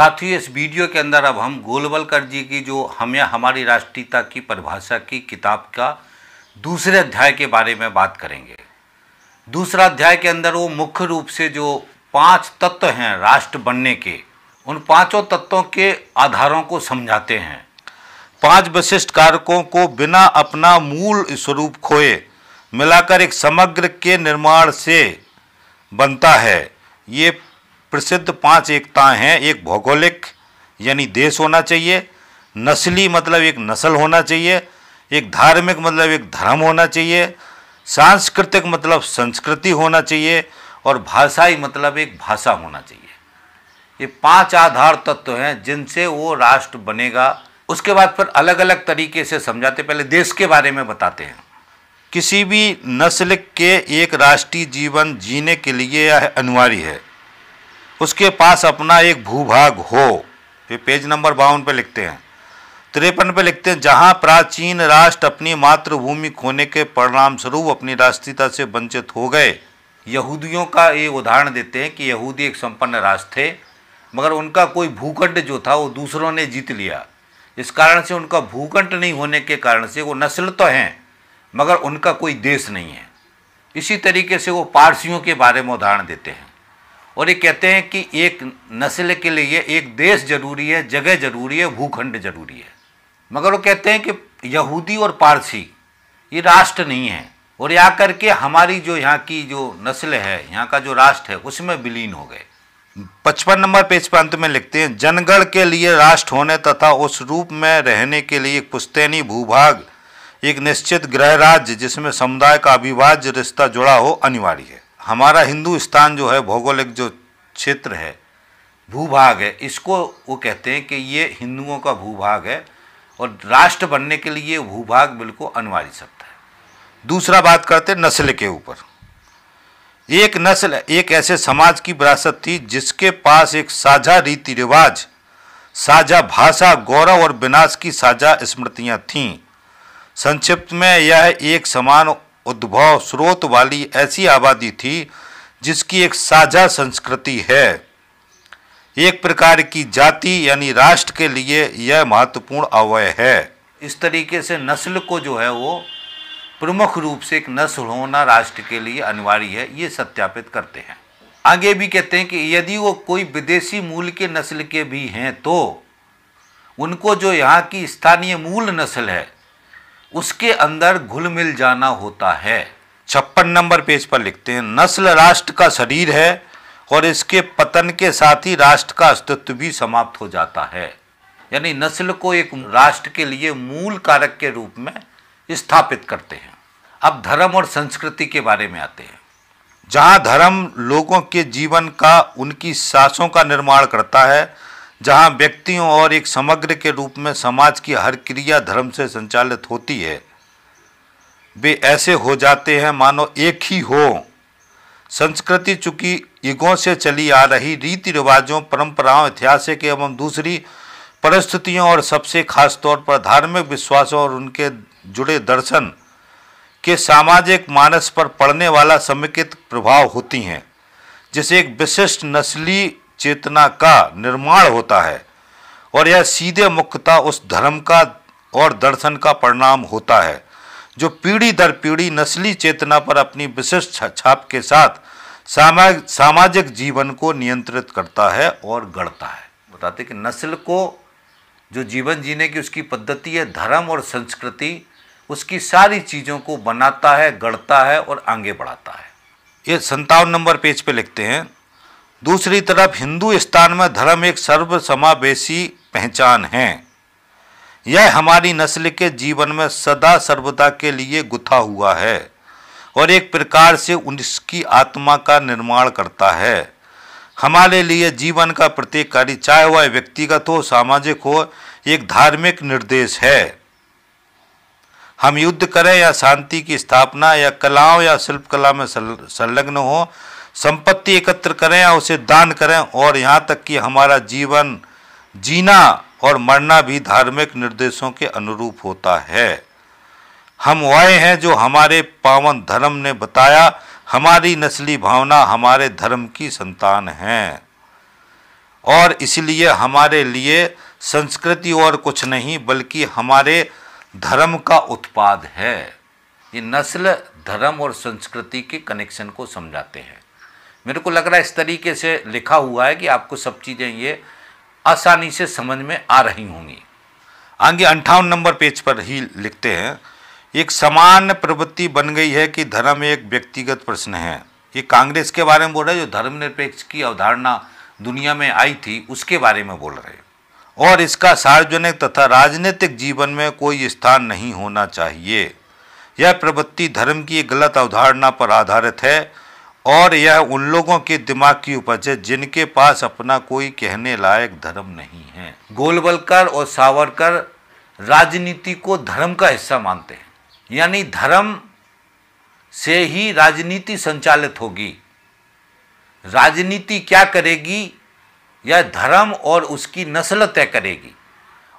साथ ही इस वीडियो के अंदर अब हम गोलवलकर जी की जो हम या हमारी राष्ट्रीयता की परिभाषा की किताब का दूसरे अध्याय के बारे में बात करेंगे दूसरा अध्याय के अंदर वो मुख्य रूप से जो पांच तत्व हैं राष्ट्र बनने के उन पांचों तत्वों के आधारों को समझाते हैं पांच विशिष्ट कारकों को बिना अपना मूल स्वरूप खोए मिलाकर एक समग्र के निर्माण से बनता है ये प्रसिद्ध पांच एकताएं हैं एक भौगोलिक यानी देश होना चाहिए नस्ली मतलब एक नस्ल होना चाहिए एक धार्मिक मतलब एक धर्म होना चाहिए सांस्कृतिक मतलब संस्कृति होना चाहिए और भाषाई मतलब एक भाषा होना चाहिए ये पांच आधार तत्व हैं जिनसे वो राष्ट्र बनेगा उसके बाद फिर अलग अलग तरीके से समझाते पहले देश के बारे में बताते हैं किसी भी नस्ल के एक राष्ट्रीय जीवन जीने के लिए यह अनिवार्य है उसके पास अपना एक भूभाग हो ये पेज नंबर बावन पे लिखते हैं तिरपन पे लिखते हैं जहाँ प्राचीन राष्ट्र अपनी मातृभूमि खोने के परिणाम स्वरूप अपनी राष्ट्रीयता से वंचित हो गए यहूदियों का ये उदाहरण देते हैं कि यहूदी एक संपन्न राष्ट्र थे मगर उनका कोई भूखंड जो था वो दूसरों ने जीत लिया इस कारण से उनका भूखंड नहीं होने के कारण से वो नस्ल तो हैं मगर उनका कोई देश नहीं है इसी तरीके से वो पारसियों के बारे में उदाहरण देते हैं और ये कहते हैं कि एक नस्ल के लिए एक देश जरूरी है जगह जरूरी है भूखंड जरूरी है मगर वो कहते हैं कि यहूदी और पारसी ये राष्ट्र नहीं है और यहाँ करके हमारी जो यहाँ की जो नस्ल है यहाँ का जो राष्ट्र है उसमें विलीन हो गए पचपन नंबर पेज पर अंत में लिखते हैं जनगण के लिए राष्ट्र होने तथा उस रूप में रहने के लिए एक पुस्तैनी भूभाग एक निश्चित गृह राज्य जिसमें समुदाय का अविभाज्य रिश्ता जुड़ा हो अनिवार्य है हमारा हिंदुस्तान जो है भौगोलिक जो क्षेत्र है भूभाग है इसको वो कहते हैं कि ये हिंदुओं का भूभाग है और राष्ट्र बनने के लिए भूभाग बिल्कुल अनिवार्य शब्द है दूसरा बात करते नस्ल के ऊपर एक नस्ल एक ऐसे समाज की विरासत थी जिसके पास एक साझा रीति रिवाज साझा भाषा गौरव और विनाश की साझा स्मृतियाँ थीं संक्षिप्त में यह एक समान उद्भव स्रोत वाली ऐसी आबादी थी जिसकी एक साझा संस्कृति है एक प्रकार की जाति यानी राष्ट्र के लिए यह महत्वपूर्ण अवय है इस तरीके से नस्ल को जो है वो प्रमुख रूप से एक नस्ल होना राष्ट्र के लिए अनिवार्य है ये सत्यापित करते हैं आगे भी कहते हैं कि यदि वो कोई विदेशी मूल के नस्ल के भी हैं तो उनको जो यहाँ की स्थानीय मूल नस्ल है उसके अंदर घुल मिल जाना होता है छप्पन नंबर पेज पर लिखते हैं नस्ल राष्ट्र का शरीर है और इसके पतन के साथ ही राष्ट्र का अस्तित्व भी समाप्त हो जाता है यानी नस्ल को एक राष्ट्र के लिए मूल कारक के रूप में स्थापित करते हैं अब धर्म और संस्कृति के बारे में आते हैं जहाँ धर्म लोगों के जीवन का उनकी सासों का निर्माण करता है जहां व्यक्तियों और एक समग्र के रूप में समाज की हर क्रिया धर्म से संचालित होती है वे ऐसे हो जाते हैं मानो एक ही हो संस्कृति चूंकि युगों से चली आ रही रीति रिवाजों परंपराओं ऐतिहासिक एवं दूसरी परिस्थितियों और सबसे खास तौर पर धार्मिक विश्वासों और उनके जुड़े दर्शन के सामाजिक मानस पर पड़ने वाला समेकित प्रभाव होती हैं जिसे एक विशिष्ट नस्ली चेतना का निर्माण होता है और यह सीधे मुख्यतः उस धर्म का और दर्शन का परिणाम होता है जो पीढ़ी दर पीढ़ी नस्ली चेतना पर अपनी विशिष्ट छाप के साथ सामाजिक जीवन को नियंत्रित करता है और गढ़ता है बताते कि नस्ल को जो जीवन जीने की उसकी पद्धति है धर्म और संस्कृति उसकी सारी चीज़ों को बनाता है गढ़ता है और आगे बढ़ाता है ये संतावन नंबर पेज पे लिखते हैं दूसरी तरफ हिंदुस्तान में धर्म एक सर्वसमावेशी पहचान है यह हमारी नस्ल के जीवन में सदा सर्वदा के लिए गुथा हुआ है और एक प्रकार से उसकी आत्मा का निर्माण करता है हमारे लिए जीवन का प्रत्येक कार्य चाहे वह व्यक्तिगत हो सामाजिक हो एक धार्मिक निर्देश है हम युद्ध करें या शांति की स्थापना या कलाओं या शिल्पकला में संलग्न हो संपत्ति एकत्र करें या उसे दान करें और यहाँ तक कि हमारा जीवन जीना और मरना भी धार्मिक निर्देशों के अनुरूप होता है हम वह हैं जो हमारे पावन धर्म ने बताया हमारी नस्ली भावना हमारे धर्म की संतान हैं और इसलिए हमारे लिए संस्कृति और कुछ नहीं बल्कि हमारे धर्म का उत्पाद है ये नस्ल धर्म और संस्कृति के कनेक्शन को समझाते हैं मेरे को लग रहा है इस तरीके से लिखा हुआ है कि आपको सब चीज़ें ये आसानी से समझ में आ रही होंगी आगे अंठावन नंबर पेज पर ही लिखते हैं एक समान प्रवृत्ति बन गई है कि धर्म एक व्यक्तिगत प्रश्न है ये कांग्रेस के बारे में बोल रहे हैं जो धर्मनिरपेक्ष की अवधारणा दुनिया में आई थी उसके बारे में बोल रहे और इसका सार्वजनिक तथा राजनीतिक जीवन में कोई स्थान नहीं होना चाहिए यह प्रवृत्ति धर्म की एक गलत अवधारणा पर आधारित है और यह उन लोगों के दिमाग की उपज है जिनके पास अपना कोई कहने लायक धर्म नहीं है गोलवलकर और सावरकर राजनीति को धर्म का हिस्सा मानते हैं यानी धर्म से ही राजनीति संचालित होगी राजनीति क्या करेगी यह धर्म और उसकी नस्ल तय करेगी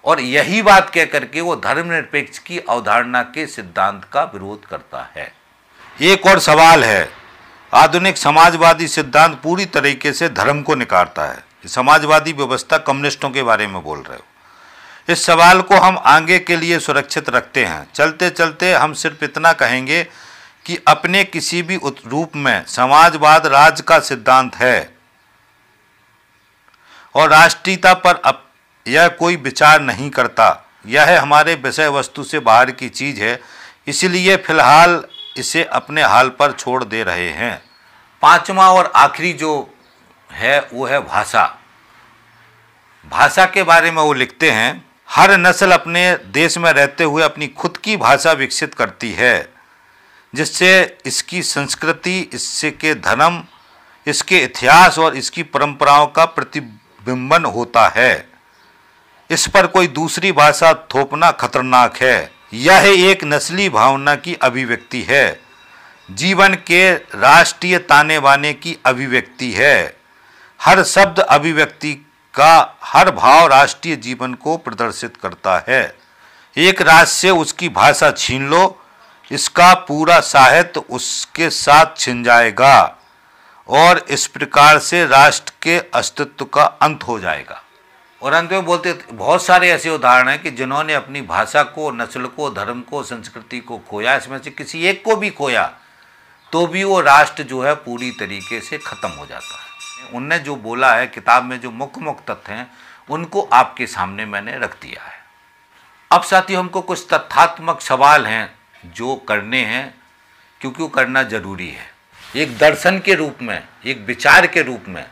और यही बात कह करके वो धर्मनिरपेक्ष की अवधारणा के सिद्धांत का विरोध करता है एक और सवाल है आधुनिक समाजवादी सिद्धांत पूरी तरीके से धर्म को निकारता है समाजवादी व्यवस्था कम्युनिस्टों के बारे में बोल रहे हो इस सवाल को हम आगे के लिए सुरक्षित रखते हैं चलते चलते हम सिर्फ इतना कहेंगे कि अपने किसी भी रूप में समाजवाद राज का सिद्धांत है और राष्ट्रीयता पर अप यह कोई विचार नहीं करता यह हमारे विषय वस्तु से बाहर की चीज़ है इसलिए फिलहाल इसे अपने हाल पर छोड़ दे रहे हैं पांचवा और आखिरी जो है वो है भाषा भाषा के बारे में वो लिखते हैं हर नस्ल अपने देश में रहते हुए अपनी खुद की भाषा विकसित करती है जिससे इसकी संस्कृति इससे के धर्म इसके इतिहास और इसकी परंपराओं का प्रतिबिंबन होता है इस पर कोई दूसरी भाषा थोपना खतरनाक है यह एक नस्ली भावना की अभिव्यक्ति है जीवन के राष्ट्रीय ताने बाने की अभिव्यक्ति है हर शब्द अभिव्यक्ति का हर भाव राष्ट्रीय जीवन को प्रदर्शित करता है एक राज्य से उसकी भाषा छीन लो इसका पूरा साहित्य उसके साथ छिन जाएगा और इस प्रकार से राष्ट्र के अस्तित्व का अंत हो जाएगा और अंत में बोलते बहुत सारे ऐसे उदाहरण हैं कि जिन्होंने अपनी भाषा को नस्ल को धर्म को संस्कृति को खोया इसमें से किसी एक को भी खोया तो भी वो राष्ट्र जो है पूरी तरीके से ख़त्म हो जाता है उनने जो बोला है किताब में जो मुख्य मुख्य तथ्य हैं उनको आपके सामने मैंने रख दिया है अब साथियों हमको कुछ तथ्यात्मक सवाल हैं जो करने हैं क्योंकि वो करना ज़रूरी है एक दर्शन के रूप में एक विचार के रूप में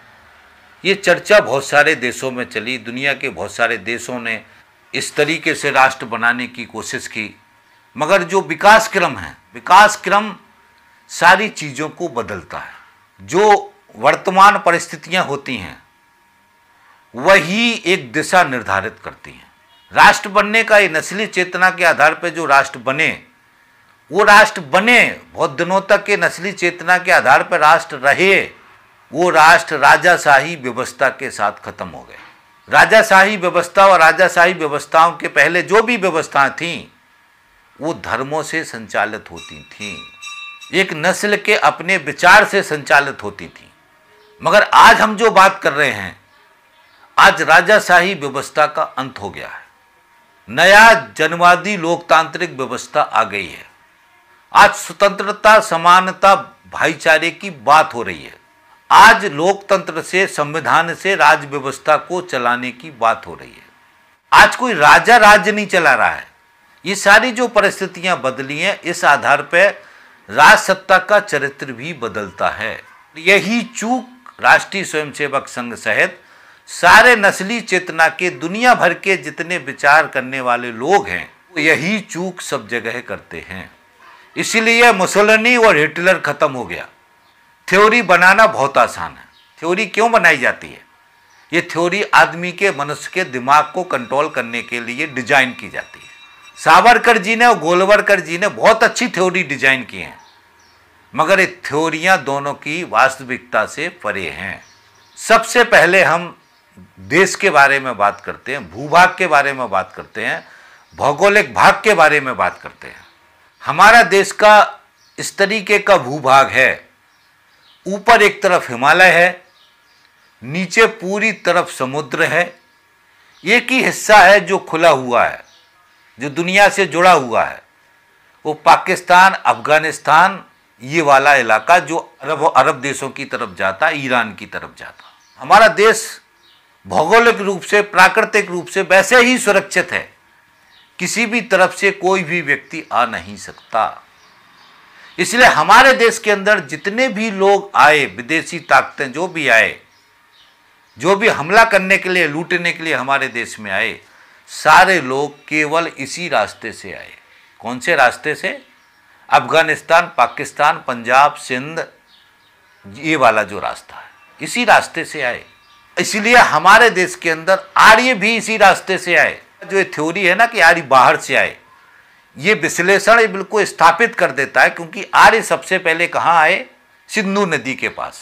ये चर्चा बहुत सारे देशों में चली दुनिया के बहुत सारे देशों ने इस तरीके से राष्ट्र बनाने की कोशिश की मगर जो विकास क्रम है विकास क्रम सारी चीज़ों को बदलता है जो वर्तमान परिस्थितियां होती हैं वही एक दिशा निर्धारित करती हैं राष्ट्र बनने का ये नस्ली चेतना के आधार पर जो राष्ट्र बने वो राष्ट्र बने बहुत दिनों तक के नस्ली चेतना के आधार पर राष्ट्र रहे वो राष्ट्र राजाशाही व्यवस्था के साथ खत्म हो गए राजाशाही व्यवस्था और राजाशाही व्यवस्थाओं के पहले जो भी व्यवस्थाएं थीं वो धर्मों से संचालित होती थीं एक नस्ल के अपने विचार से संचालित होती थी मगर आज हम जो बात कर रहे हैं आज राजाशाही व्यवस्था का अंत हो गया है नया जनवादी लोकतांत्रिक व्यवस्था आ गई है आज स्वतंत्रता समानता भाईचारे की बात हो रही है आज लोकतंत्र से संविधान से राज व्यवस्था को चलाने की बात हो रही है आज कोई राजा राज्य नहीं चला रहा है ये सारी जो परिस्थितियां बदली हैं इस आधार पर राज सत्ता का चरित्र भी बदलता है यही चूक राष्ट्रीय स्वयंसेवक संघ सहित सारे नस्ली चेतना के दुनिया भर के जितने विचार करने वाले लोग हैं यही चूक सब जगह करते हैं इसलिए मुसलनी और हिटलर खत्म हो गया थ्योरी बनाना बहुत आसान है थ्योरी क्यों बनाई जाती है ये थ्योरी आदमी के मनुष्य के दिमाग को कंट्रोल करने के लिए डिजाइन की जाती है सावरकर जी ने और गोलवरकर जी ने बहुत अच्छी थ्योरी डिजाइन की है मगर ये थ्योरियाँ दोनों की वास्तविकता से परे हैं सबसे पहले हम देश के बारे में बात करते हैं भूभाग के बारे में बात करते हैं भौगोलिक भाग के बारे में बात करते हैं हमारा देश का इस तरीके का भूभाग है ऊपर एक तरफ हिमालय है नीचे पूरी तरफ समुद्र है एक ही हिस्सा है जो खुला हुआ है जो दुनिया से जुड़ा हुआ है वो पाकिस्तान अफगानिस्तान ये वाला इलाका जो अरब अरब देशों की तरफ जाता ईरान की तरफ जाता हमारा देश भौगोलिक रूप से प्राकृतिक रूप से वैसे ही सुरक्षित है किसी भी तरफ से कोई भी व्यक्ति आ नहीं सकता इसलिए हमारे देश के अंदर जितने भी लोग आए विदेशी ताकतें जो भी आए जो भी हमला करने के लिए लूटने के लिए हमारे देश में आए सारे लोग केवल इसी रास्ते से आए कौन से रास्ते से अफगानिस्तान पाकिस्तान पंजाब सिंध ये वाला जो रास्ता है इसी रास्ते से आए इसलिए हमारे देश के अंदर आर्य भी इसी रास्ते से आए जो ये थ्योरी है ना कि आर्य बाहर से आए ये विश्लेषण बिल्कुल स्थापित कर देता है क्योंकि आर्य सबसे पहले कहाँ आए सिंधु नदी के पास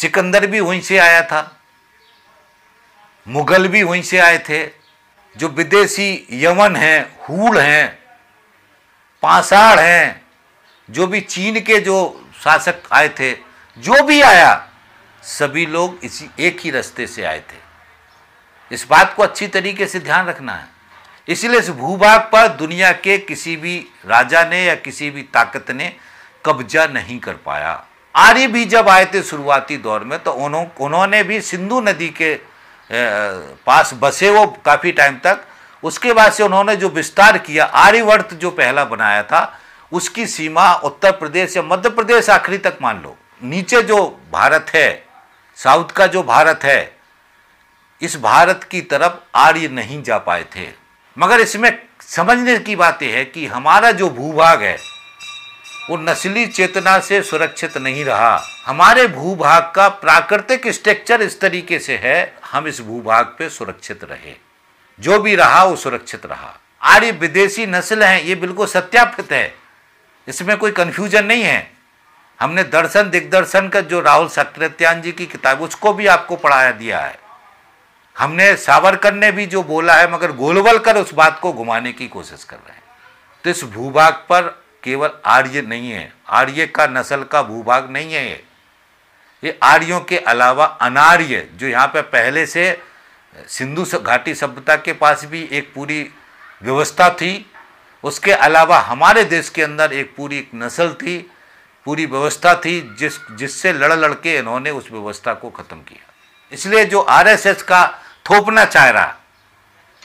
सिकंदर भी वहीं से आया था मुगल भी वहीं से आए थे जो विदेशी यवन हैं हूल हैं पाषाढ़ हैं जो भी चीन के जो शासक आए थे जो भी आया सभी लोग इसी एक ही रास्ते से आए थे इस बात को अच्छी तरीके से ध्यान रखना है इसलिए इस भूभाग पर दुनिया के किसी भी राजा ने या किसी भी ताकत ने कब्जा नहीं कर पाया आर्य भी जब आए थे शुरुआती दौर में तो उन्हों उन्होंने भी सिंधु नदी के पास बसे वो काफ़ी टाइम तक उसके बाद से उन्होंने जो विस्तार किया आर्यवर्त जो पहला बनाया था उसकी सीमा उत्तर प्रदेश या मध्य प्रदेश आखिरी तक मान लो नीचे जो भारत है साउथ का जो भारत है इस भारत की तरफ आर्य नहीं जा पाए थे मगर इसमें समझने की बात यह है कि हमारा जो भूभाग है वो नस्ली चेतना से सुरक्षित नहीं रहा हमारे भूभाग का प्राकृतिक स्ट्रक्चर इस तरीके से है हम इस भूभाग पे सुरक्षित रहे जो भी रहा वो सुरक्षित रहा आर्य विदेशी नस्ल है ये बिल्कुल सत्यापित है इसमें कोई कन्फ्यूजन नहीं है हमने दर्शन दिग्दर्शन का जो राहुल सकृत्यान जी की किताब उसको भी आपको पढ़ाया दिया है हमने सावरकर ने भी जो बोला है मगर कर उस बात को घुमाने की कोशिश कर रहे हैं तो इस भूभाग पर केवल आर्य नहीं है आर्य का नस्ल का भूभाग नहीं है ये ये आर्यों के अलावा अनार्य जो यहाँ पर पहले से सिंधु घाटी सभ्यता के पास भी एक पूरी व्यवस्था थी उसके अलावा हमारे देश के अंदर एक पूरी एक नस्ल थी पूरी व्यवस्था थी जिस जिससे लड़ लड़के इन्होंने उस व्यवस्था को ख़त्म किया इसलिए जो आरएसएस का थोपना चाह रहा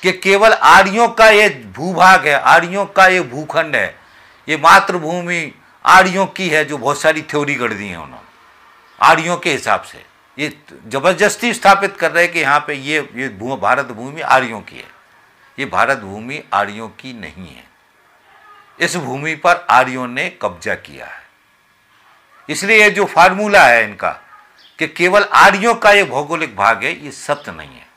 कि केवल आर्यों का ये भूभाग है आर्यों का ये भूखंड है ये मातृभूमि आर्यों की है जो बहुत सारी थ्योरी गढ़ दी है उन्होंने आर्यों के हिसाब से ये जबरदस्ती स्थापित कर रहे हैं कि यहाँ पे ये ये भू भारत भूमि आर्यों की है ये भारत भूमि आर्यों की नहीं है इस भूमि पर आर्यों ने कब्जा किया है इसलिए ये जो फार्मूला है इनका कि केवल आर्यों का ये भौगोलिक भाग है ये सत्य नहीं है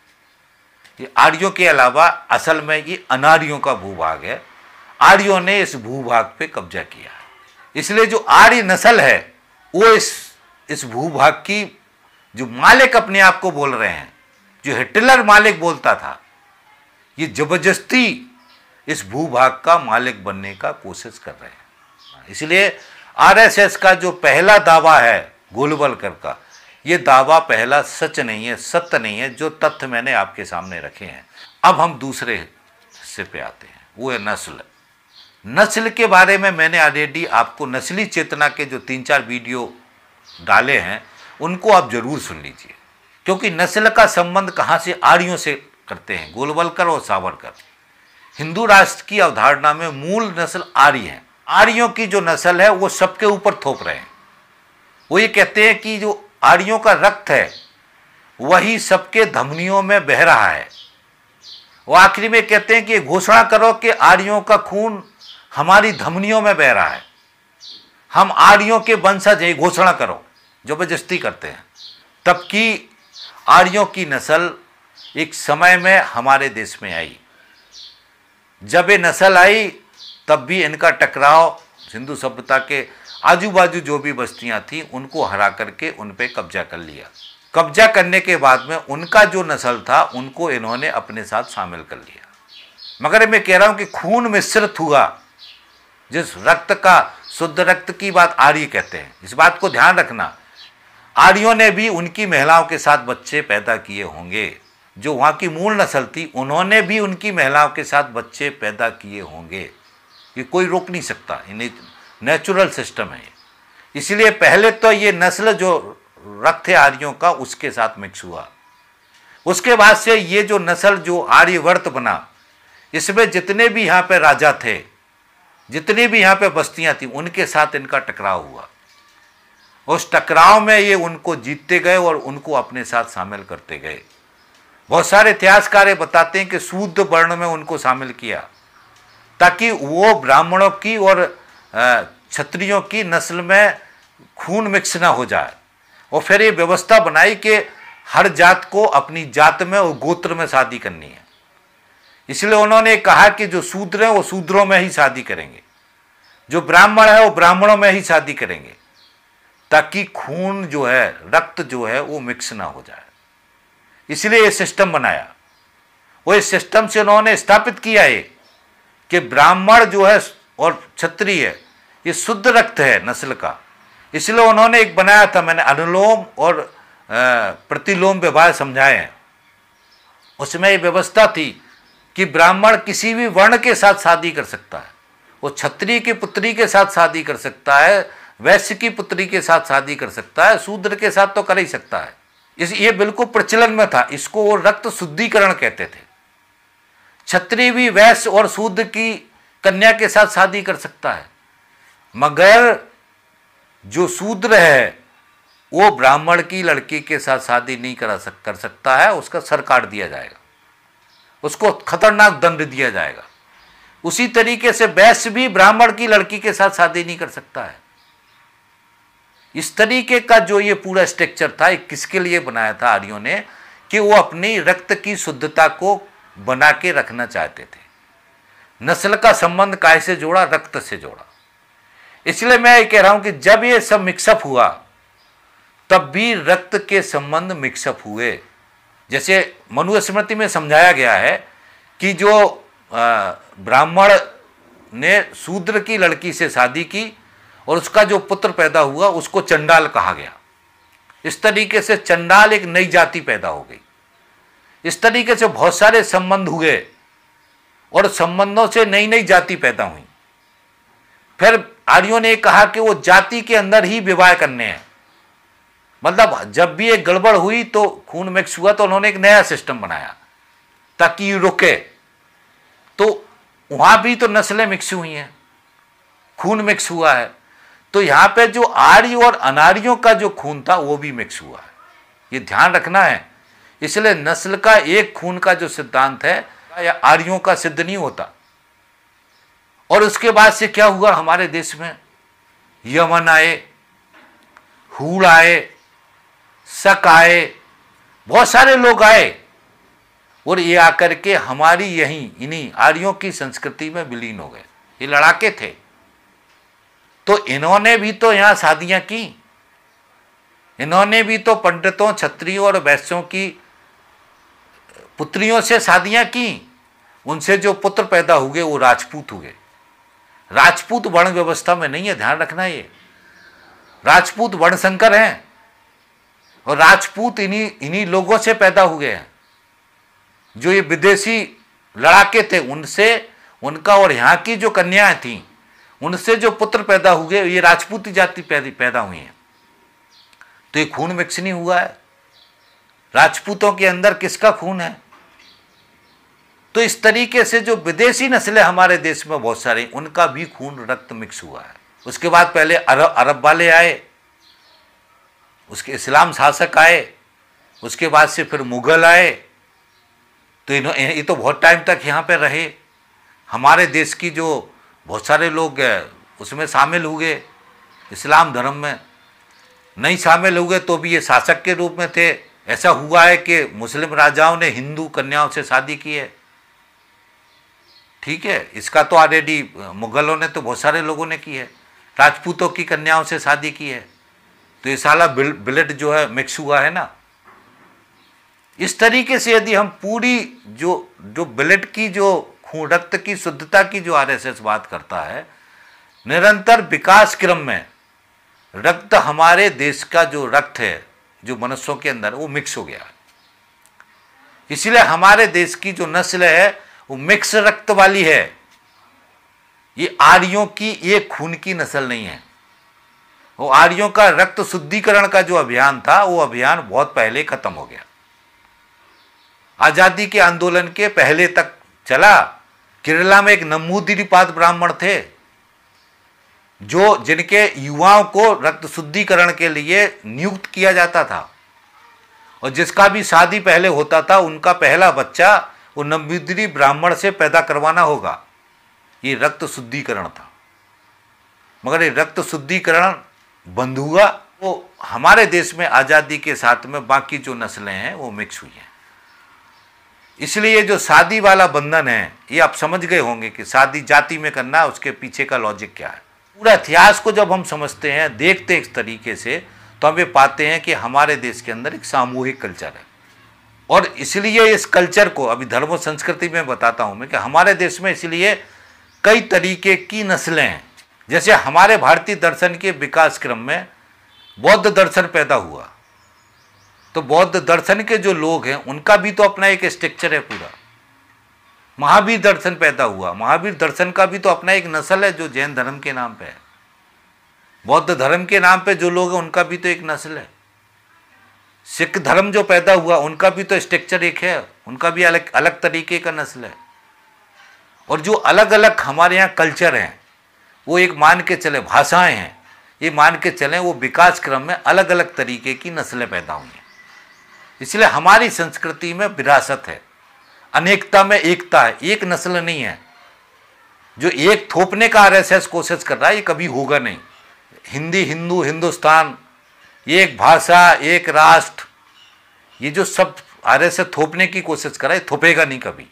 ये आर्यों के अलावा असल में ये अनार्यों का भूभाग है आर्यों ने इस भूभाग पे कब्जा किया इसलिए जो आर्य नस्ल है वो इस इस भूभाग की जो मालिक अपने आप को बोल रहे हैं जो हिटलर मालिक बोलता था ये जबरदस्ती इस भूभाग का मालिक बनने का कोशिश कर रहे हैं इसलिए आरएसएस का जो पहला दावा है गोलबलकर का ये दावा पहला सच नहीं है सत्य नहीं है जो तथ्य मैंने आपके सामने रखे हैं अब हम दूसरे हिस्से पे आते हैं वो है नस्ल नस्ल के बारे में मैंने ऑलरेडी आपको नस्ली चेतना के जो तीन चार वीडियो डाले हैं उनको आप जरूर सुन लीजिए क्योंकि नस्ल का संबंध कहाँ से आर्यों से करते हैं गोलवलकर और सावरकर हिंदू राष्ट्र की अवधारणा में मूल नस्ल आर्य है आर्यों की जो नस्ल है वो सबके ऊपर थोप रहे हैं वो ये कहते हैं कि जो आड़ियों का रक्त है वही सबके धमनियों में बह रहा है वो आखिरी में कहते हैं कि घोषणा करो कि आर्यों का खून हमारी धमनियों में बह रहा है हम आर्यों के वंशज हैं घोषणा करो जबरदस्ती करते हैं तबकि आर्यों की नस्ल एक समय में हमारे देश में आई जब ये नस्ल आई तब भी इनका टकराव सिंधु सभ्यता के आजू बाजू जो भी बस्तियां थी उनको हरा करके उन पर कब्जा कर लिया कब्जा करने के बाद में उनका जो नस्ल था उनको इन्होंने अपने साथ शामिल कर लिया मगर मैं कह रहा हूँ कि खून मिश्रित हुआ जिस रक्त का शुद्ध रक्त की बात आर्य कहते हैं इस बात को ध्यान रखना आर्यों ने भी उनकी महिलाओं के साथ बच्चे पैदा किए होंगे जो वहाँ की मूल नस्ल थी उन्होंने भी उनकी महिलाओं के साथ बच्चे पैदा किए होंगे ये कोई रोक नहीं सकता इन्हें नेचुरल सिस्टम है इसलिए पहले तो ये नस्ल जो रक्त आर्यों का उसके साथ मिक्स हुआ उसके बाद से ये जो नस्ल जो आर्यवर्त बना इसमें जितने भी यहाँ पे राजा थे जितनी भी यहाँ पे बस्तियाँ थी उनके साथ इनका टकराव हुआ उस टकराव में ये उनको जीतते गए और उनको अपने साथ शामिल करते गए बहुत सारे इतिहासकार बताते हैं कि शूद्ध वर्ण में उनको शामिल किया ताकि वो ब्राह्मणों की और हाँ, क्षत्रियों की नस्ल में खून मिक्स ना हो जाए और फिर ये व्यवस्था बनाई कि हर जात को अपनी जात में और गोत्र में शादी करनी है इसलिए उन्होंने कहा कि जो शूद्र हैं वो शूद्रों में ही शादी करेंगे जो ब्राह्मण है वो ब्राह्मणों में ही शादी करेंगे ताकि खून जो है रक्त जो है वो मिक्स ना हो जाए इसलिए ये सिस्टम बनाया वो इस सिस्टम से उन्होंने स्थापित किया है कि ब्राह्मण जो है और क्षत्रिय ये शुद्ध रक्त है नस्ल का इसलिए उन्होंने एक बनाया था मैंने अनुलोम और प्रतिलोम व्यवहार समझाए हैं उसमें ये व्यवस्था थी कि ब्राह्मण किसी भी वर्ण के साथ शादी कर सकता है वो क्षत्रिय की पुत्री के साथ शादी कर सकता है वैश्य की पुत्री के साथ शादी कर सकता है शूद्र के साथ तो कर ही सकता है इस ये बिल्कुल प्रचलन में था इसको वो रक्त शुद्धिकरण कहते थे क्षत्रिय भी वैश्य और शूद्र की कन्या के साथ शादी कर सकता है मगर जो शूद्र है वो ब्राह्मण की लड़की के साथ शादी नहीं करा सक कर सकता है उसका सर काट दिया जाएगा उसको खतरनाक दंड दिया जाएगा उसी तरीके से वैश्य भी ब्राह्मण की लड़की के साथ शादी नहीं कर सकता है इस तरीके का जो ये पूरा स्ट्रक्चर था किसके लिए बनाया था आर्यों ने कि वो अपनी रक्त की शुद्धता को बना के रखना चाहते थे नस्ल का संबंध काय से जोड़ा रक्त से जोड़ा इसलिए मैं ये कह रहा हूं कि जब ये सब मिक्सअप हुआ तब भी रक्त के संबंध मिक्सअप हुए जैसे मनुस्मृति में समझाया गया है कि जो ब्राह्मण ने शूद्र की लड़की से शादी की और उसका जो पुत्र पैदा हुआ उसको चंडाल कहा गया इस तरीके से चंडाल एक नई जाति पैदा हो गई इस तरीके से बहुत सारे संबंध हुए और संबंधों से नई नई जाति पैदा हुई फिर आर्यों ने कहा कि वो जाति के अंदर ही विवाह करने हैं मतलब जब भी एक गड़बड़ हुई तो खून मिक्स हुआ तो उन्होंने एक नया सिस्टम बनाया ताकि रुके तो वहां भी तो नस्लें मिक्स हुई हैं खून मिक्स हुआ है तो यहां पे जो आर्य और अनार्यों का जो खून था वो भी मिक्स हुआ है ये ध्यान रखना है इसलिए नस्ल का एक खून का जो सिद्धांत है का या आर्यों का सिद्ध नहीं होता और उसके बाद से क्या हुआ हमारे देश में यमन आए हूड़ आए सक आए बहुत सारे लोग आए और ये आकर के हमारी यहीं इन्हीं आर्यों की संस्कृति में विलीन हो गए ये लड़ाके थे तो इन्होंने भी तो यहाँ शादियाँ की इन्होंने भी तो पंडितों छत्रियों और वैश्यों की पुत्रियों से शादियां की उनसे जो पुत्र पैदा हुए वो राजपूत हुए राजपूत वर्ण व्यवस्था में नहीं है ध्यान रखना ये राजपूत वर्ण संकर हैं और राजपूत इन्हीं इन्हीं लोगों से पैदा हुए हैं जो ये विदेशी लड़ाके थे उनसे उनका और यहाँ की जो कन्याएं थी उनसे जो पुत्र पैदा हुए ये राजपूत जाति पैदा हुई हैं तो ये खून मिक्स नहीं हुआ है राजपूतों के अंदर किसका खून है तो इस तरीके से जो विदेशी नस्लें हमारे देश में बहुत सारी उनका भी खून रक्त मिक्स हुआ है उसके बाद पहले अरब अरब वाले आए उसके इस्लाम शासक आए उसके बाद से फिर मुग़ल आए तो इन्हों ये तो बहुत टाइम तक यहाँ पे रहे हमारे देश की जो बहुत सारे लोग उसमें शामिल हुए इस्लाम धर्म में नहीं शामिल हुए तो भी ये शासक के रूप में थे ऐसा हुआ है कि मुस्लिम राजाओं ने हिंदू कन्याओं से शादी की है ठीक है इसका तो ऑलरेडी मुगलों ने तो बहुत सारे लोगों ने की है राजपूतों की कन्याओं से शादी की है तो ये साला ब्लड बिलेट जो है मिक्स हुआ है ना इस तरीके से यदि हम पूरी जो जो बिलेट की जो खून रक्त की शुद्धता की जो आरएसएस बात करता है निरंतर विकास क्रम में रक्त हमारे देश का जो रक्त है जो मनुष्यों के अंदर वो मिक्स हो गया इसलिए हमारे देश की जो नस्ल है वो मिक्स रक्त वाली है ये आर्यों की ये खून की नस्ल नहीं है वो आर्यों का रक्त शुद्धिकरण का जो अभियान था वो अभियान बहुत पहले खत्म हो गया आज़ादी के आंदोलन के पहले तक चला केरला में एक नमूदिरीपाद ब्राह्मण थे जो जिनके युवाओं को रक्त शुद्धिकरण के लिए नियुक्त किया जाता था और जिसका भी शादी पहले होता था उनका पहला बच्चा वो नमुद्री ब्राह्मण से पैदा करवाना होगा ये रक्त शुद्धिकरण था मगर ये रक्त शुद्धिकरण बंद हुआ वो हमारे देश में आज़ादी के साथ में बाकी जो नस्लें हैं वो मिक्स हुई हैं इसलिए जो शादी वाला बंधन है ये आप समझ गए होंगे कि शादी जाति में करना उसके पीछे का लॉजिक क्या है पूरा इतिहास को जब हम समझते हैं देखते हैं इस तरीके से तो हम ये पाते हैं कि हमारे देश के अंदर एक सामूहिक कल्चर है और इसलिए इस कल्चर को अभी धर्म और संस्कृति में बताता हूँ मैं कि हमारे देश में इसलिए कई तरीके की नस्लें हैं जैसे हमारे भारतीय दर्शन के विकास क्रम में बौद्ध दर्शन पैदा हुआ तो बौद्ध दर्शन के जो लोग हैं उनका भी तो अपना एक स्ट्रक्चर है पूरा महावीर दर्शन पैदा हुआ महावीर दर्शन का भी तो अपना एक नस्ल है जो जैन धर्म के नाम पे है बौद्ध धर्म के नाम पे जो लोग हैं उनका भी तो एक नस्ल है सिख धर्म जो पैदा हुआ उनका भी तो स्ट्रक्चर एक है उनका भी अलग अलग तरीके का नस्ल है और जो अलग अलग हमारे यहाँ कल्चर हैं वो एक मान के चले भाषाएं हैं ये मान के चले वो विकास क्रम में अलग अलग तरीके की नस्लें पैदा हुई हैं इसलिए हमारी संस्कृति में विरासत है अनेकता में एकता है एक नस्ल नहीं है जो एक थोपने का आर कोशिश कर रहा है ये कभी होगा नहीं हिंदी हिंदू हिंदुस्तान एक भाषा एक राष्ट्र ये जो सब आर एस थोपने की कोशिश करा ये थोपेगा नहीं कभी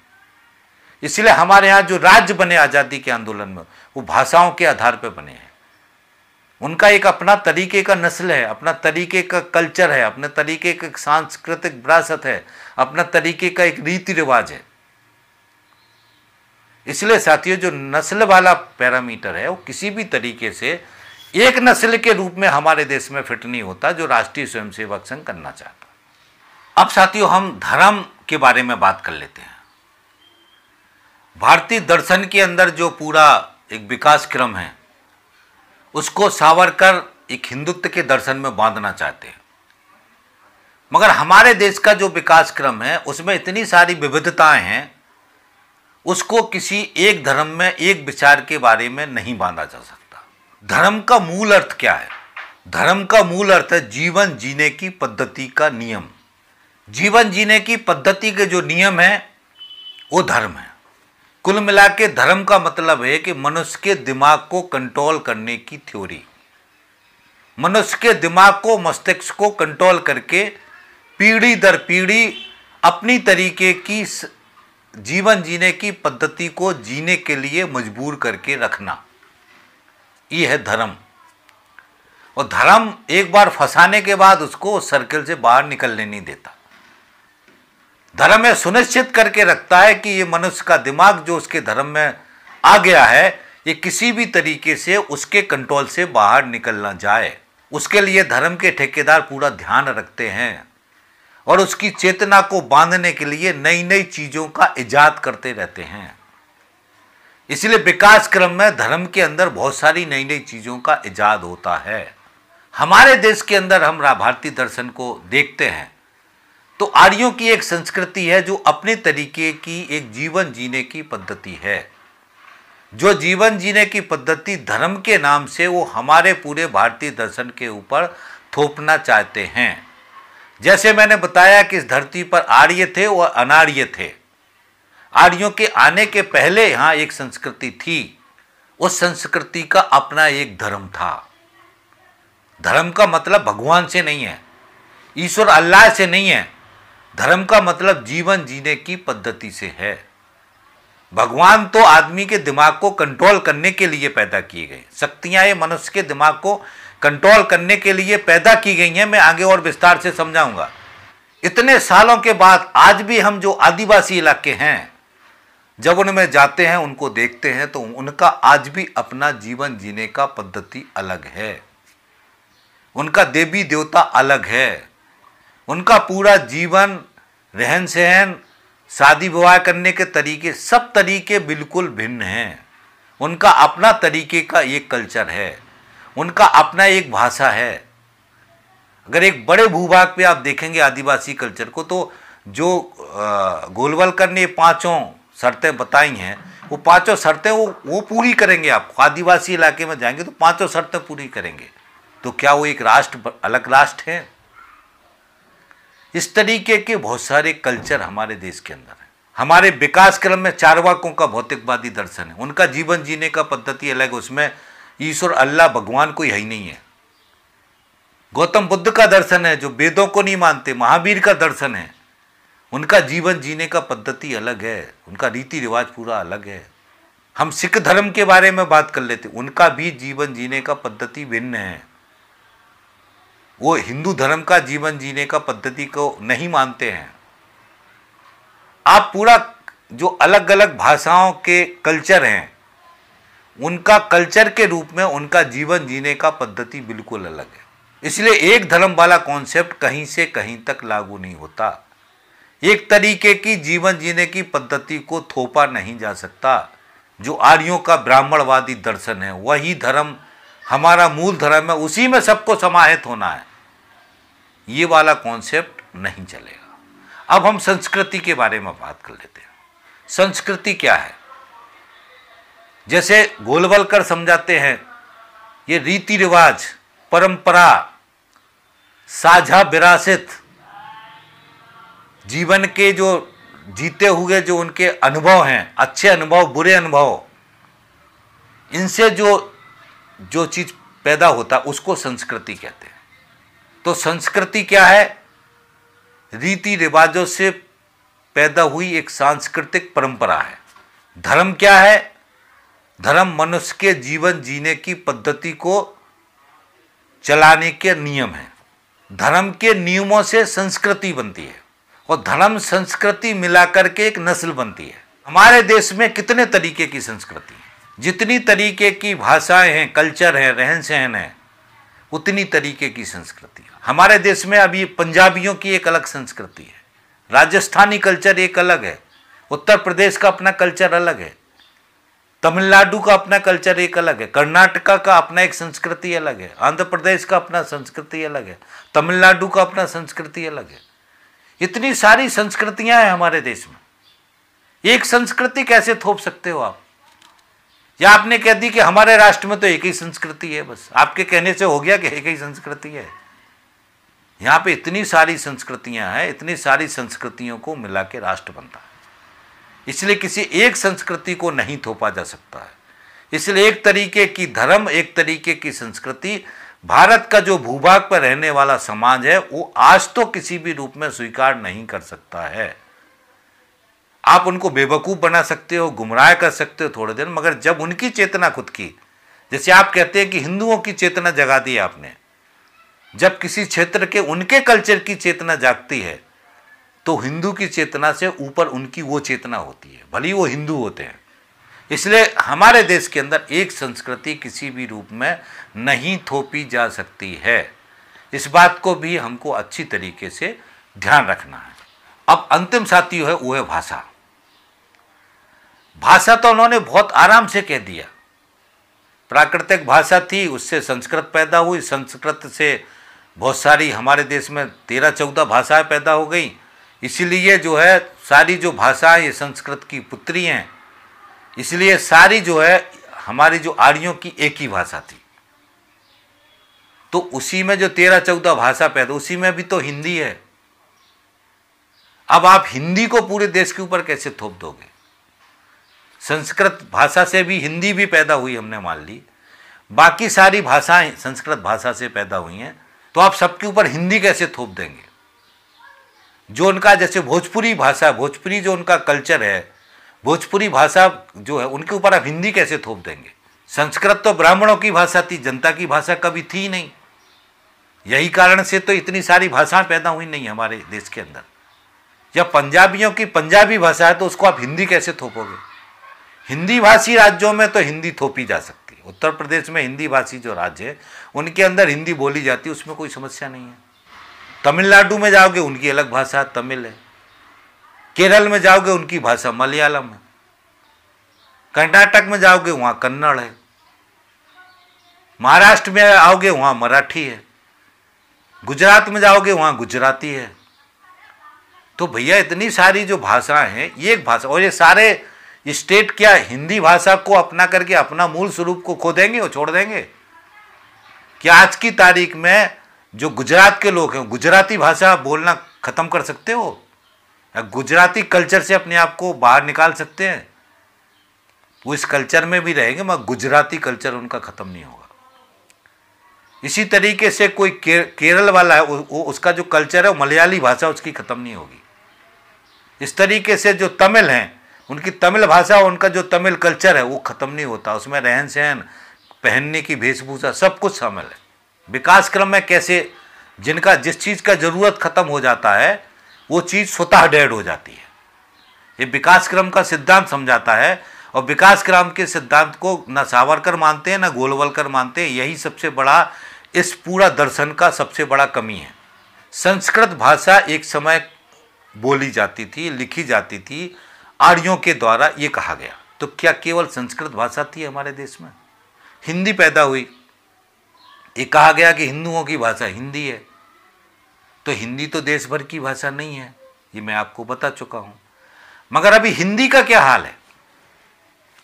इसलिए हमारे यहाँ जो राज्य बने आज़ादी के आंदोलन में वो भाषाओं के आधार पर बने हैं उनका एक अपना तरीके का नस्ल है अपना तरीके का कल्चर है अपने तरीके का सांस्कृतिक विरासत है अपना तरीके का एक रीति रिवाज है इसलिए साथियों जो नस्ल वाला पैरामीटर है वो किसी भी तरीके से एक नस्ल के रूप में हमारे देश में फिट नहीं होता जो राष्ट्रीय स्वयंसेवक संघ करना चाहता अब साथियों हम धर्म के बारे में बात कर लेते हैं भारतीय दर्शन के अंदर जो पूरा एक विकास क्रम है उसको सावरकर एक हिंदुत्व के दर्शन में बांधना चाहते हैं मगर हमारे देश का जो विकास क्रम है उसमें इतनी सारी विविधताएं हैं उसको किसी एक धर्म में एक विचार के बारे में नहीं बांधा जा सकता धर्म का मूल अर्थ क्या है धर्म का मूल अर्थ है जीवन जीने की पद्धति का नियम जीवन जीने की पद्धति के जो नियम है वो धर्म है कुल मिला के धर्म का मतलब है कि मनुष्य के दिमाग को कंट्रोल करने की थ्योरी मनुष्य के दिमाग को मस्तिष्क को कंट्रोल करके पीढ़ी दर पीढ़ी अपनी तरीके की जीवन जीने की पद्धति को जीने के लिए मजबूर करके रखना ये है धर्म और धर्म एक बार फंसाने के बाद उसको सर्कल से बाहर निकलने नहीं देता धर्म यह सुनिश्चित करके रखता है कि ये मनुष्य का दिमाग जो उसके धर्म में आ गया है ये किसी भी तरीके से उसके कंट्रोल से बाहर निकलना जाए उसके लिए धर्म के ठेकेदार पूरा ध्यान रखते हैं और उसकी चेतना को बांधने के लिए नई नई चीज़ों का इजाद करते रहते हैं इसलिए विकास क्रम में धर्म के अंदर बहुत सारी नई नई चीज़ों का इजाद होता है हमारे देश के अंदर हम भारतीय दर्शन को देखते हैं तो आर्यों की एक संस्कृति है जो अपने तरीके की एक जीवन जीने की पद्धति है जो जीवन जीने की पद्धति धर्म के नाम से वो हमारे पूरे भारतीय दर्शन के ऊपर थोपना चाहते हैं जैसे मैंने बताया कि इस धरती पर आर्य थे और अनार्य थे आर्यों के आने के पहले यहाँ एक संस्कृति थी उस संस्कृति का अपना एक धर्म था धर्म का मतलब भगवान से नहीं है ईश्वर अल्लाह से नहीं है धर्म का मतलब जीवन जीने की पद्धति से है भगवान तो आदमी के दिमाग को कंट्रोल करने के लिए पैदा किए गए शक्तियां ये मनुष्य के दिमाग को कंट्रोल करने के लिए पैदा की गई हैं मैं आगे और विस्तार से समझाऊंगा इतने सालों के बाद आज भी हम जो आदिवासी इलाके हैं जब उनमें जाते हैं उनको देखते हैं तो उनका आज भी अपना जीवन जीने का पद्धति अलग है उनका देवी देवता अलग है उनका पूरा जीवन रहन सहन शादी विवाह करने के तरीके सब तरीके बिल्कुल भिन्न हैं उनका अपना तरीके का एक कल्चर है उनका अपना एक भाषा है अगर एक बड़े भूभाग पे आप देखेंगे आदिवासी कल्चर को तो जो गोलवलकर ने पांचों शर्तें बताई हैं वो पांचों शर्तें वो वो पूरी करेंगे आप आदिवासी इलाके में जाएंगे तो पांचों शर्तें पूरी करेंगे तो क्या वो एक राष्ट्र अलग राष्ट्र है इस तरीके के बहुत सारे कल्चर हमारे देश के अंदर हैं हमारे विकास क्रम में चारवाकों का भौतिकवादी दर्शन है उनका जीवन जीने का पद्धति अलग उसमें ईश्वर अल्लाह भगवान कोई है ही नहीं है गौतम बुद्ध का दर्शन है जो वेदों को नहीं मानते महावीर का दर्शन है उनका जीवन जीने का पद्धति अलग है उनका रीति रिवाज पूरा अलग है हम सिख धर्म के बारे में बात कर लेते उनका भी जीवन जीने का पद्धति भिन्न है वो हिंदू धर्म का जीवन जीने का पद्धति को नहीं मानते हैं आप पूरा जो अलग अलग भाषाओं के कल्चर हैं उनका कल्चर के रूप में उनका जीवन जीने का पद्धति बिल्कुल अलग है इसलिए एक धर्म वाला कॉन्सेप्ट कहीं से कहीं तक लागू नहीं होता एक तरीके की जीवन जीने की पद्धति को थोपा नहीं जा सकता जो आर्यों का ब्राह्मणवादी दर्शन है वही धर्म हमारा मूल धर्म है उसी में सबको समाहित होना है ये वाला कॉन्सेप्ट नहीं चलेगा अब हम संस्कृति के बारे में बात कर लेते हैं संस्कृति क्या है जैसे गोलवलकर समझाते हैं ये रीति रिवाज परंपरा साझा विरासत जीवन के जो जीते हुए जो उनके अनुभव हैं अच्छे अनुभव बुरे अनुभव इनसे जो जो चीज़ पैदा होता उसको संस्कृति कहते हैं तो संस्कृति क्या है रीति रिवाजों से पैदा हुई एक सांस्कृतिक परंपरा है धर्म क्या है धर्म मनुष्य के जीवन जीने की पद्धति को चलाने के नियम हैं धर्म के नियमों से संस्कृति बनती है और धर्म संस्कृति मिलाकर के एक नस्ल बनती है हमारे देश में कितने तरीके की संस्कृति है जितनी तरीके की भाषाएं हैं कल्चर हैं रहन सहन है उतनी तरीके की संस्कृति हमारे देश में अभी पंजाबियों की एक अलग संस्कृति है राजस्थानी कल्चर एक अलग है उत्तर प्रदेश का अपना कल्चर अलग है तमिलनाडु का अपना कल्चर एक अलग है कर्नाटका का अपना एक संस्कृति अलग है आंध्र प्रदेश का अपना संस्कृति अलग है तमिलनाडु का अपना संस्कृति अलग है इतनी सारी संस्कृतियां हैं हमारे देश में एक संस्कृति कैसे थोप सकते हो आप या आपने कह दी कि हमारे राष्ट्र में तो एक ही संस्कृति है बस आपके कहने से हो गया कि एक ही संस्कृति है यहाँ पे इतनी सारी संस्कृतियां हैं इतनी सारी संस्कृतियों को मिला के राष्ट्र बनता है इसलिए किसी एक संस्कृति को नहीं थोपा जा सकता है इसलिए एक तरीके की धर्म एक तरीके की संस्कृति भारत का जो भूभाग पर रहने वाला समाज है वो आज तो किसी भी रूप में स्वीकार नहीं कर सकता है आप उनको बेवकूफ़ बना सकते हो गुमराह कर सकते हो थोड़े देर मगर जब उनकी चेतना खुद की जैसे आप कहते हैं कि हिंदुओं की चेतना जगा दी आपने जब किसी क्षेत्र के उनके कल्चर की चेतना जागती है तो हिंदू की चेतना से ऊपर उनकी वो चेतना होती है भले वो हिंदू होते हैं इसलिए हमारे देश के अंदर एक संस्कृति किसी भी रूप में नहीं थोपी जा सकती है इस बात को भी हमको अच्छी तरीके से ध्यान रखना है अब अंतिम साथी है वो है भाषा भाषा तो उन्होंने बहुत आराम से कह दिया प्राकृतिक भाषा थी उससे संस्कृत पैदा हुई संस्कृत से बहुत सारी हमारे देश में तेरह चौदह भाषाएं पैदा हो गई इसीलिए जो है सारी जो भाषाएं ये संस्कृत की पुत्री हैं इसलिए सारी जो है हमारी जो आर्यों की एक ही भाषा थी तो उसी में जो तेरह चौदह भाषा पैदा उसी में भी तो हिंदी है अब आप हिंदी को पूरे देश के ऊपर कैसे थोप दोगे संस्कृत भाषा से भी हिंदी भी पैदा हुई हमने मान ली बाकी सारी भाषाएं संस्कृत भाषा से पैदा हुई हैं तो आप सबके ऊपर हिंदी कैसे थोप देंगे जो उनका जैसे भोजपुरी भाषा भोजपुरी जो उनका कल्चर है भोजपुरी भाषा जो है उनके ऊपर आप हिंदी कैसे थोप देंगे संस्कृत तो ब्राह्मणों की भाषा थी जनता की भाषा कभी थी नहीं यही कारण से तो इतनी सारी भाषाएं पैदा हुई नहीं हमारे देश के अंदर जब पंजाबियों की पंजाबी भाषा है तो उसको आप हिंदी कैसे थोपोगे हिंदी भाषी राज्यों में तो हिंदी थोपी जा सकती है उत्तर प्रदेश में हिंदी भाषी जो राज्य है उनके अंदर हिंदी बोली जाती है उसमें कोई समस्या नहीं है तमिलनाडु में जाओगे उनकी अलग भाषा तमिल है केरल में जाओगे उनकी भाषा मलयालम है कर्नाटक में जाओगे वहां कन्नड़ है महाराष्ट्र में आओगे वहां मराठी है गुजरात में जाओगे वहां गुजराती है तो भैया इतनी सारी जो भाषाएं हैं ये एक भाषा और ये सारे स्टेट क्या हिंदी भाषा को अपना करके अपना मूल स्वरूप को खो देंगे और छोड़ देंगे क्या आज की तारीख में जो गुजरात के लोग हैं गुजराती भाषा बोलना ख़त्म कर सकते हो गुजराती कल्चर से अपने आप को बाहर निकाल सकते हैं वो इस कल्चर में भी रहेंगे मगर गुजराती कल्चर उनका ख़त्म नहीं होगा इसी तरीके से कोई केरल वाला है वो उसका जो कल्चर है वो मलयाली भाषा उसकी ख़त्म नहीं होगी इस तरीके से जो तमिल हैं उनकी तमिल भाषा उनका जो तमिल कल्चर है वो ख़त्म नहीं होता उसमें रहन सहन पहनने की वेशभूषा सब कुछ शामिल है विकास क्रम में कैसे जिनका जिस चीज़ का ज़रूरत ख़त्म हो जाता है वो चीज़ स्वतः डेड हो जाती है ये विकास क्रम का सिद्धांत समझाता है और विकास क्रम के सिद्धांत को न सावरकर मानते हैं न गोलवलकर मानते हैं यही सबसे बड़ा इस पूरा दर्शन का सबसे बड़ा कमी है संस्कृत भाषा एक समय बोली जाती थी लिखी जाती थी आर्यों के द्वारा ये कहा गया तो क्या केवल संस्कृत भाषा थी हमारे देश में हिंदी पैदा हुई ये कहा गया कि हिंदुओं की भाषा हिंदी है तो हिंदी तो देश भर की भाषा नहीं है ये मैं आपको बता चुका हूं मगर अभी हिंदी का क्या हाल है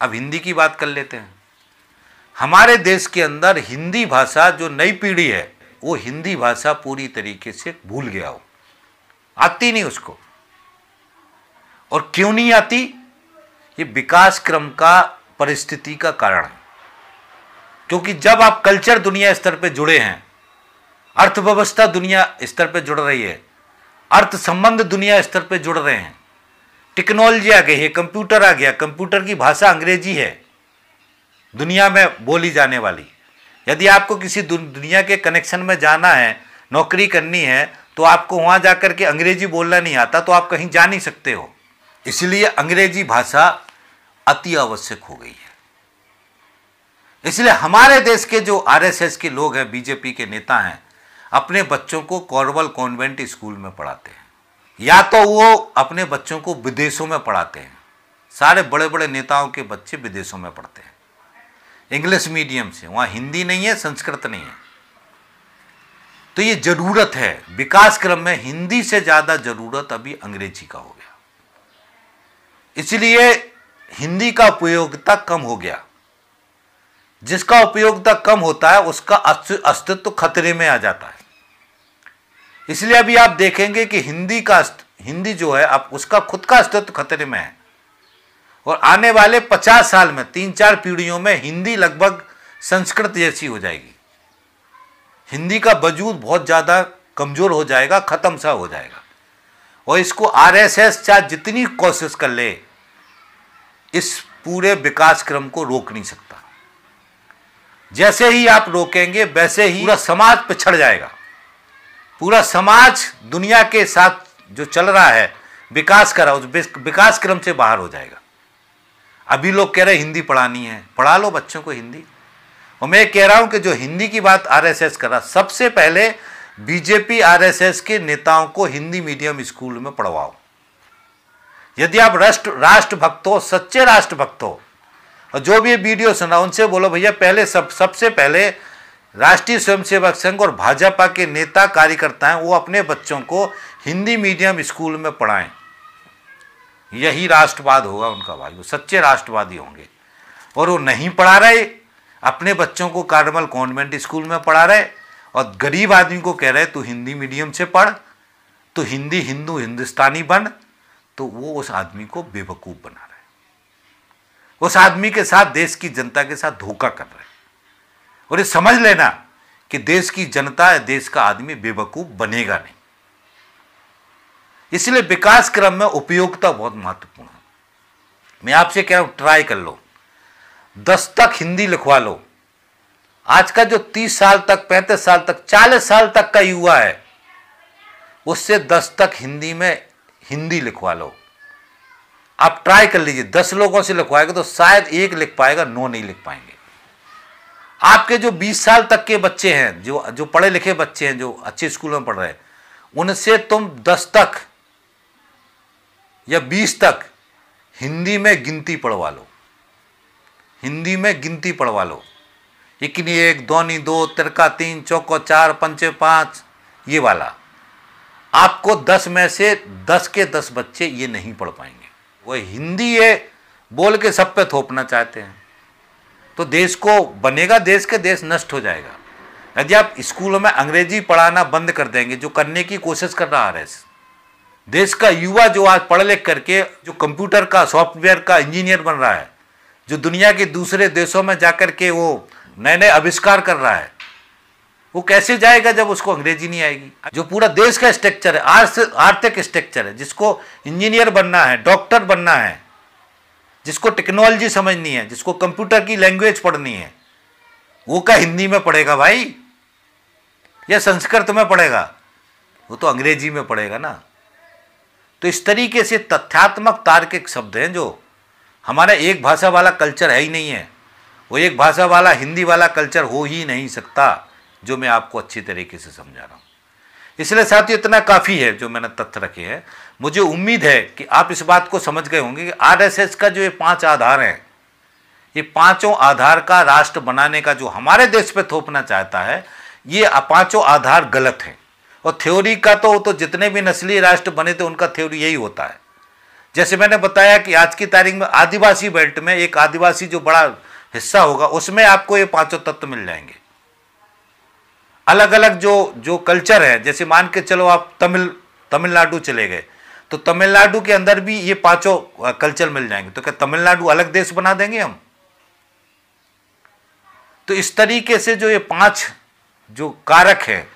अब हिंदी की बात कर लेते हैं हमारे देश के अंदर हिंदी भाषा जो नई पीढ़ी है वो हिंदी भाषा पूरी तरीके से भूल गया हो आती नहीं उसको और क्यों नहीं आती ये विकास क्रम का परिस्थिति का कारण है क्योंकि जब आप कल्चर दुनिया स्तर पे जुड़े हैं अर्थव्यवस्था दुनिया स्तर पर जुड़ रही है अर्थ संबंध दुनिया स्तर पर जुड़ रहे हैं टेक्नोलॉजी आ गई है कंप्यूटर आ गया कंप्यूटर की भाषा अंग्रेजी है दुनिया में बोली जाने वाली यदि आपको किसी दुनिया के कनेक्शन में जाना है नौकरी करनी है तो आपको वहाँ जा कर के अंग्रेजी बोलना नहीं आता तो आप कहीं जा नहीं सकते हो इसलिए अंग्रेजी भाषा अति आवश्यक हो गई है इसलिए हमारे देश के जो आरएसएस के लोग हैं बीजेपी के नेता हैं अपने बच्चों को कॉर्बल कॉन्वेंट स्कूल में पढ़ाते हैं या तो वो अपने बच्चों को विदेशों में पढ़ाते हैं सारे बड़े बड़े नेताओं के बच्चे विदेशों में पढ़ते हैं इंग्लिश मीडियम से वहाँ हिंदी नहीं है संस्कृत नहीं है तो ये ज़रूरत है विकास क्रम में हिंदी से ज़्यादा ज़रूरत अभी अंग्रेजी का हो गया इसलिए हिंदी का उपयोगिता कम हो गया जिसका उपयोगिता कम होता है उसका अस्तित्व खतरे में आ जाता है इसलिए अभी आप देखेंगे कि हिंदी का हिंदी जो है आप उसका खुद का अस्तित्व खतरे में है और आने वाले पचास साल में तीन चार पीढ़ियों में हिंदी लगभग संस्कृत जैसी हो जाएगी हिंदी का वजूद बहुत ज़्यादा कमज़ोर हो जाएगा ख़त्म सा हो जाएगा और इसको आरएसएस चाहे जितनी कोशिश कर ले इस पूरे विकास क्रम को रोक नहीं सकता जैसे ही आप रोकेंगे वैसे ही पूरा समाज पिछड़ जाएगा पूरा समाज दुनिया के साथ जो चल रहा है विकास रहा है विकास क्रम से बाहर हो जाएगा अभी लोग कह रहे हिंदी पढ़ानी है पढ़ा लो बच्चों को हिंदी और मैं कह रहा हूं कि जो हिंदी की बात आरएसएस कर रहा सबसे पहले बीजेपी आरएसएस के नेताओं को हिंदी मीडियम स्कूल में पढ़वाओ यदि आप राष्ट्र राष्ट्रभक्त हो सच्चे राष्ट्रभक्त हो और जो भी वीडियो सुना उनसे बोलो भैया पहले सब सबसे पहले राष्ट्रीय स्वयंसेवक संघ और भाजपा के नेता कार्यकर्ता हैं वो अपने बच्चों को हिंदी मीडियम स्कूल में पढ़ाएं यही राष्ट्रवाद होगा उनका भाई वो सच्चे राष्ट्रवादी होंगे और वो नहीं पढ़ा रहे अपने बच्चों को कार्मल कॉन्वेंट स्कूल में पढ़ा रहे और गरीब आदमी को कह रहे तू हिंदी मीडियम से पढ़ तो हिंदी हिंदू हिंदुस्तानी बन तो वो उस आदमी को बेवकूफ़ बना रहे उस आदमी के साथ देश की जनता के साथ धोखा कर रहे और ये समझ लेना कि देश की जनता या देश का आदमी बेवकूफ़ बनेगा नहीं इसलिए विकास क्रम में उपयोगिता बहुत महत्वपूर्ण है मैं आपसे कह रहा हूं ट्राई कर लो दस तक हिंदी लिखवा लो आज का जो तीस साल तक पैंतीस साल तक चालीस साल तक का युवा है उससे दस तक हिंदी में हिंदी लिखवा लो आप ट्राई कर लीजिए दस लोगों से लिखवाएगा तो शायद एक लिख पाएगा नौ नहीं लिख पाएंगे आपके जो 20 साल तक के बच्चे हैं जो जो पढ़े लिखे बच्चे हैं जो अच्छे स्कूल में पढ़ रहे हैं उनसे तुम 10 तक या 20 तक हिंदी में गिनती पढ़वा लो हिंदी में गिनती पढ़वा लो इकनी एक नहीं दो तिरका तीन चौको चार पंचे पाँच ये वाला आपको दस में से दस के दस बच्चे ये नहीं पढ़ पाएंगे वो हिंदी ये बोल के सब पे थोपना चाहते हैं तो देश को बनेगा देश के देश नष्ट हो जाएगा यदि आप स्कूलों में अंग्रेजी पढ़ाना बंद कर देंगे जो करने की कोशिश कर रहा है देश का युवा जो आज पढ़ लिख करके जो कंप्यूटर का सॉफ्टवेयर का इंजीनियर बन रहा है जो दुनिया के दूसरे देशों में जाकर के वो नए नए आविष्कार कर रहा है वो कैसे जाएगा जब उसको अंग्रेजी नहीं आएगी जो पूरा देश का स्ट्रक्चर है आर्थिक स्ट्रक्चर है जिसको इंजीनियर बनना है डॉक्टर बनना है जिसको टेक्नोलॉजी समझनी है जिसको कंप्यूटर की लैंग्वेज पढ़नी है वो क्या हिंदी में पढ़ेगा भाई या संस्कृत में पढ़ेगा वो तो अंग्रेजी में पढ़ेगा ना तो इस तरीके से तथ्यात्मक तार्किक शब्द हैं जो हमारा एक भाषा वाला कल्चर है ही नहीं है वो एक भाषा वाला हिंदी वाला कल्चर हो ही नहीं सकता जो मैं आपको अच्छी तरीके से समझा रहा हूँ इसलिए साथ ही इतना काफ़ी है जो मैंने तथ्य रखे हैं मुझे उम्मीद है कि आप इस बात को समझ गए होंगे कि आरएसएस का जो ये पांच आधार हैं ये पांचों आधार का राष्ट्र बनाने का जो हमारे देश पे थोपना चाहता है ये पांचों आधार गलत हैं और थ्योरी का तो तो जितने भी नस्ली राष्ट्र बने थे उनका थ्योरी यही होता है जैसे मैंने बताया कि आज की तारीख में आदिवासी बेल्ट में एक आदिवासी जो बड़ा हिस्सा होगा उसमें आपको ये पांचों तत्व मिल जाएंगे अलग अलग जो जो कल्चर है जैसे मान के चलो आप तमिल तमिलनाडु चले गए तो तमिलनाडु के अंदर भी ये पांचों कल्चर मिल जाएंगे तो क्या तमिलनाडु अलग देश बना देंगे हम तो इस तरीके से जो ये पांच जो कारक है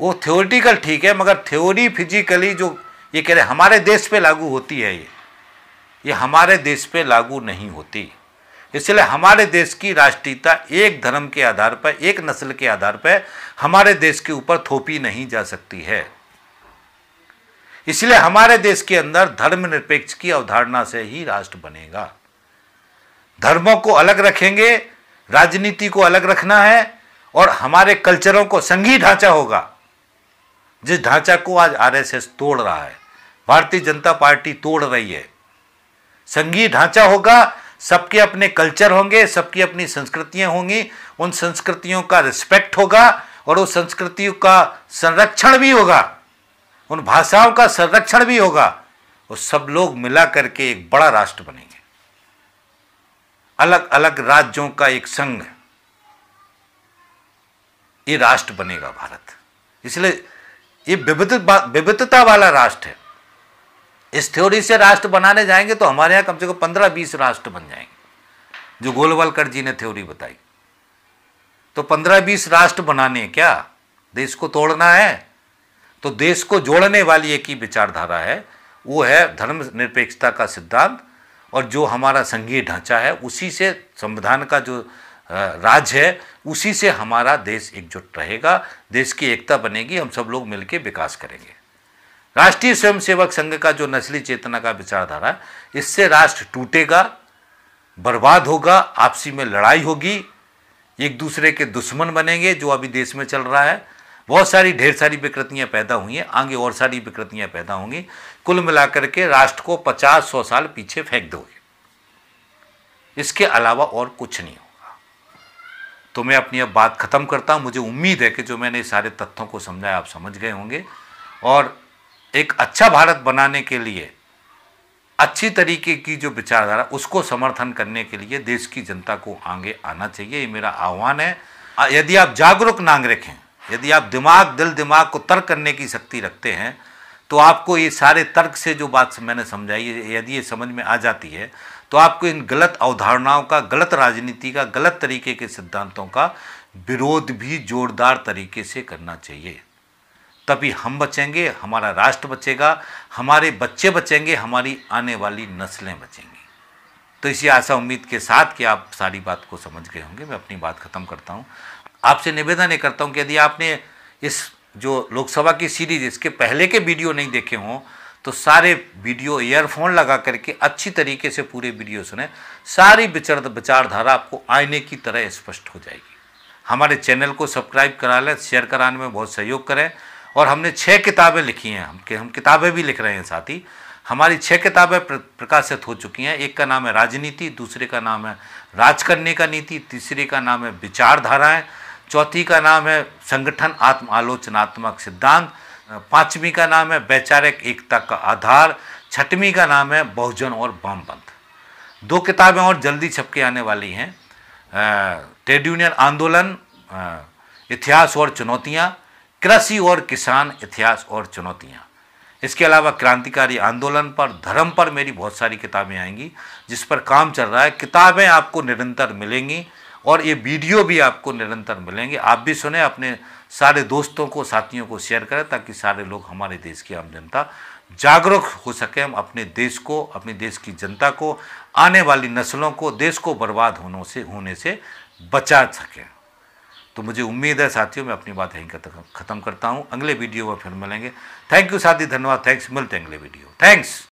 वो थ्योरिटिकल ठीक है मगर थ्योरी फिजिकली जो ये कह रहे हमारे देश पे लागू होती है ये ये हमारे देश पे लागू नहीं होती इसलिए हमारे देश की राष्ट्रीयता एक धर्म के आधार पर एक नस्ल के आधार पर हमारे देश के ऊपर थोपी नहीं जा सकती है इसलिए हमारे देश के अंदर धर्मनिरपेक्ष की अवधारणा से ही राष्ट्र बनेगा धर्मों को अलग रखेंगे राजनीति को अलग रखना है और हमारे कल्चरों को संघीय ढांचा होगा जिस ढांचा को आज आरएसएस तोड़ रहा है भारतीय जनता पार्टी तोड़ रही है संघीय ढांचा होगा सबके अपने कल्चर होंगे सबकी अपनी संस्कृतियां होंगी उन संस्कृतियों का रिस्पेक्ट होगा और उस संस्कृतियों का संरक्षण भी होगा उन भाषाओं का संरक्षण भी होगा और सब लोग मिला करके एक बड़ा राष्ट्र बनेंगे अलग अलग राज्यों का एक संघ ये राष्ट्र बनेगा भारत इसलिए ये विविधता वाला राष्ट्र है इस थ्योरी से राष्ट्र बनाने जाएंगे तो हमारे यहां कम से कम पंद्रह बीस राष्ट्र बन जाएंगे जो गोलवलकर जी ने थ्योरी बताई तो पंद्रह बीस राष्ट्र बनाने क्या देश को तोड़ना है तो देश को जोड़ने वाली एक ही विचारधारा है वो है धर्म निरपेक्षता का सिद्धांत और जो हमारा संघीय ढांचा है उसी से संविधान का जो राज है उसी से हमारा देश एकजुट रहेगा देश की एकता बनेगी हम सब लोग मिलकर विकास करेंगे राष्ट्रीय स्वयंसेवक संघ का जो नस्ली चेतना का विचारधारा है इससे राष्ट्र टूटेगा बर्बाद होगा आपसी में लड़ाई होगी एक दूसरे के दुश्मन बनेंगे जो अभी देश में चल रहा है बहुत सारी ढेर सारी विकृतियाँ पैदा हुई हैं आगे और सारी विकृतियाँ पैदा होंगी कुल मिलाकर के राष्ट्र को पचास सौ साल पीछे फेंक दोगे इसके अलावा और कुछ नहीं होगा तो मैं अपनी अब बात ख़त्म करता हूँ मुझे उम्मीद है कि जो मैंने सारे तथ्यों को समझाया आप समझ गए होंगे और एक अच्छा भारत बनाने के लिए अच्छी तरीके की जो विचारधारा उसको समर्थन करने के लिए देश की जनता को आगे आना चाहिए ये मेरा आह्वान है यदि आप जागरूक नागरिक हैं यदि आप दिमाग दिल दिमाग को तर्क करने की शक्ति रखते हैं तो आपको ये सारे तर्क से जो बात मैंने समझाई यदि ये समझ में आ जाती है तो आपको इन गलत अवधारणाओं का गलत राजनीति का गलत तरीके के सिद्धांतों का विरोध भी जोरदार तरीके से करना चाहिए तभी हम बचेंगे हमारा राष्ट्र बचेगा हमारे बच्चे बचेंगे हमारी आने वाली नस्लें बचेंगी तो इसी आशा उम्मीद के साथ कि आप सारी बात को समझ गए होंगे मैं अपनी बात ख़त्म करता हूँ आपसे निवेदन ये करता हूँ कि यदि आपने इस जो लोकसभा की सीरीज इसके पहले के वीडियो नहीं देखे हों तो सारे वीडियो ईयरफोन लगा करके अच्छी तरीके से पूरे वीडियो सुने सारी विचार विचारधारा आपको आईने की तरह स्पष्ट हो जाएगी हमारे चैनल को सब्सक्राइब करा लें शेयर कराने में बहुत सहयोग करें और हमने छः किताबें लिखी हैं हम हम किताबें भी लिख रहे हैं साथ ही हमारी छः किताबें प्रकाशित हो चुकी हैं एक का नाम है राजनीति दूसरे का नाम है राज करने का नीति तीसरे का नाम है विचारधाराएँ चौथी का नाम है संगठन आत्म आलोचनात्मक सिद्धांत पांचवी का नाम है वैचारिक एकता का आधार छठवीं का नाम है बहुजन और वामपंथ दो किताबें और जल्दी छपके आने वाली हैं ट्रेड यूनियन आंदोलन इतिहास और चुनौतियाँ कृषि और किसान इतिहास और चुनौतियाँ इसके अलावा क्रांतिकारी आंदोलन पर धर्म पर मेरी बहुत सारी किताबें आएंगी जिस पर काम चल रहा है किताबें आपको निरंतर मिलेंगी और ये वीडियो भी आपको निरंतर मिलेंगे आप भी सुने अपने सारे दोस्तों को साथियों को शेयर करें ताकि सारे लोग हमारे देश की आम जनता जागरूक हो सके हम अपने देश को अपने देश की जनता को आने वाली नस्लों को देश को बर्बाद होने से होने से बचा सकें तो मुझे उम्मीद है साथियों मैं अपनी बात यहीं ख़त्म करता हूँ अगले वीडियो में फिर मिलेंगे थैंक यू साथी धन्यवाद थैंक्स मिलते हैं अगले वीडियो थैंक्स